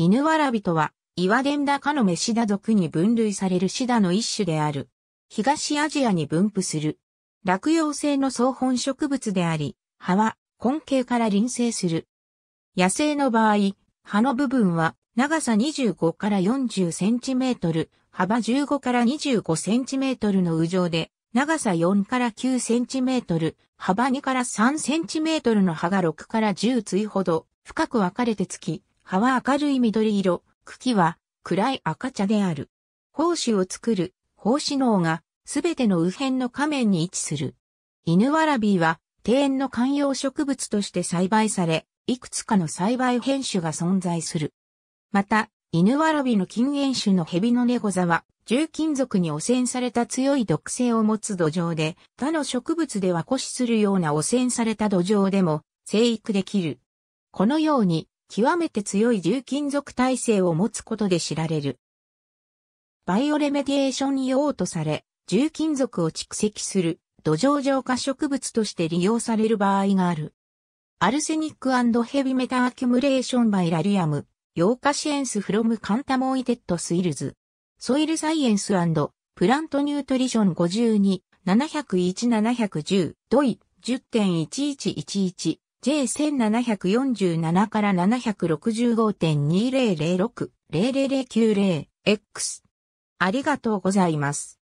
犬わらびとは、岩伝田科のメシダ族に分類されるシダの一種である。東アジアに分布する。落葉性の草本植物であり、葉は根茎から輪生する。野生の場合、葉の部分は長さ25から40センチメートル、幅15から25センチメートルの羽状で、長さ4から9センチメートル、幅2から3センチメートルの葉が6から10対ほど、深く分かれてつき、葉は明るい緑色、茎は暗い赤茶である。胞子を作る、胞子脳がすべての右辺の仮面に位置する。犬ワラビーは庭園の観葉植物として栽培され、いくつかの栽培変種が存在する。また、犬ワラビの禁煙種の蛇の猫ゴザは、重金属に汚染された強い毒性を持つ土壌で、他の植物では枯死するような汚染された土壌でも生育できる。このように、極めて強い重金属耐性を持つことで知られる。バイオレメディエーションに用とされ、重金属を蓄積する土壌浄化植物として利用される場合がある。アルセニックヘビメタアキュムレーションバイラリアム、ヨーカシエンスフロムカンタモイテッドスイルズ、ソイルサイエンスプラントニュートリション52、701-710、ドイ、10.1111 J1747 から 765.2006-00090X。ありがとうございます。